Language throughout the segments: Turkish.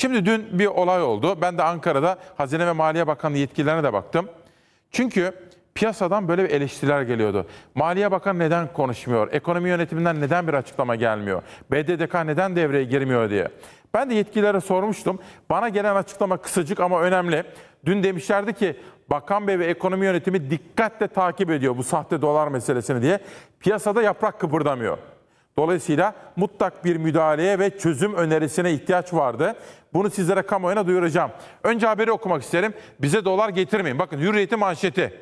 Şimdi dün bir olay oldu. Ben de Ankara'da Hazine ve Maliye Bakanı yetkililerine de baktım. Çünkü piyasadan böyle bir eleştiriler geliyordu. Maliye Bakan neden konuşmuyor? Ekonomi yönetiminden neden bir açıklama gelmiyor? BDDK neden devreye girmiyor diye. Ben de yetkililere sormuştum. Bana gelen açıklama kısacık ama önemli. Dün demişlerdi ki Bakan Bey ve ekonomi yönetimi dikkatle takip ediyor bu sahte dolar meselesini diye. Piyasada yaprak kıpırdamıyor. Dolayısıyla mutlak bir müdahaleye ve çözüm önerisine ihtiyaç vardı. Bunu sizlere kamuoyuna duyuracağım. Önce haberi okumak isterim. Bize dolar getirmeyin. Bakın Hürriyet'in manşeti.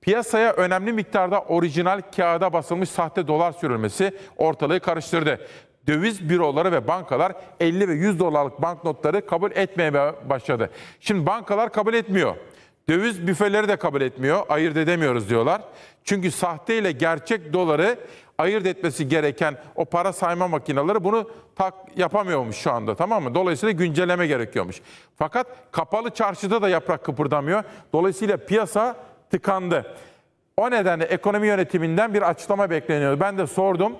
Piyasaya önemli miktarda orijinal kağıda basılmış sahte dolar sürülmesi ortalığı karıştırdı. Döviz büroları ve bankalar 50 ve 100 dolarlık banknotları kabul etmeye başladı. Şimdi bankalar kabul etmiyor. Döviz büfeleri de kabul etmiyor. Ayırt edemiyoruz diyorlar. Çünkü sahte ile gerçek doları ayırt etmesi gereken o para sayma makineleri bunu tak yapamıyormuş şu anda tamam mı? Dolayısıyla güncelleme gerekiyormuş. Fakat kapalı çarşıda da yaprak kıpırdamıyor. Dolayısıyla piyasa tıkandı. O nedenle ekonomi yönetiminden bir açıklama bekleniyor. Ben de sordum.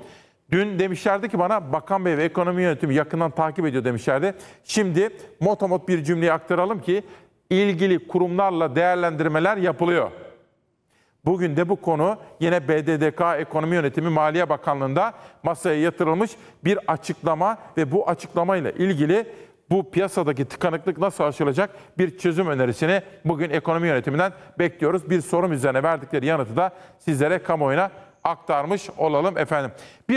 Dün demişlerdi ki bana Bakan Bey ve ekonomi yönetimi yakından takip ediyor demişlerdi. Şimdi motomot bir cümleyi aktaralım ki ilgili kurumlarla değerlendirmeler yapılıyor. Bugün de bu konu yine BDDK Ekonomi Yönetimi Maliye Bakanlığı'nda masaya yatırılmış bir açıklama ve bu açıklamayla ilgili bu piyasadaki tıkanıklık nasıl aşılacak bir çözüm önerisini bugün ekonomi yönetiminden bekliyoruz. Bir sorum üzerine verdikleri yanıtı da sizlere kamuoyuna aktarmış olalım efendim. Bir